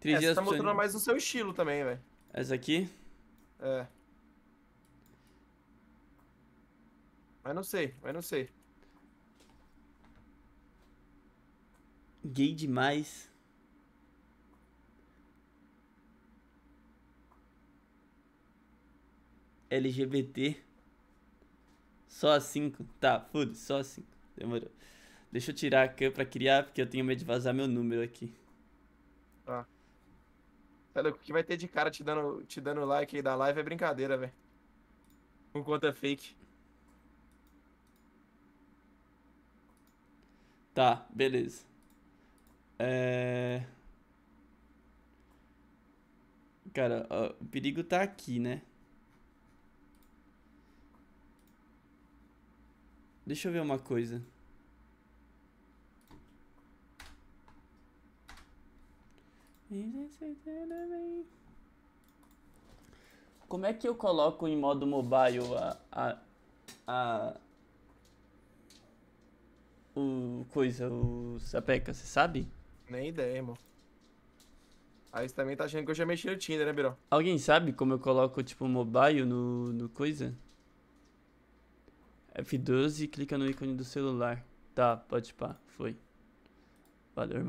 Três é, tá mostrando mais o seu estilo também, velho. Essa aqui? É. Mas não sei, mas não sei. Gay demais. LGBT. Só cinco. Tá, foda só cinco. Demorou. Deixa eu tirar a cam pra criar, porque eu tenho medo de vazar meu número aqui. Tá. Ah. O que vai ter de cara te dando, te dando like aí da live é brincadeira, velho. Com conta fake. Tá, beleza. É... Cara, ó, o perigo tá aqui, né? Deixa eu ver uma coisa. Como é que eu coloco em modo mobile a, a, a o coisa, o sapeca, você sabe? Nem ideia, irmão. Aí você também tá achando que eu já mexi no Tinder, né, Biro? Alguém sabe como eu coloco, tipo, mobile no, no coisa? F12 clica no ícone do celular. Tá, pode pá, foi. Valeu, irmão.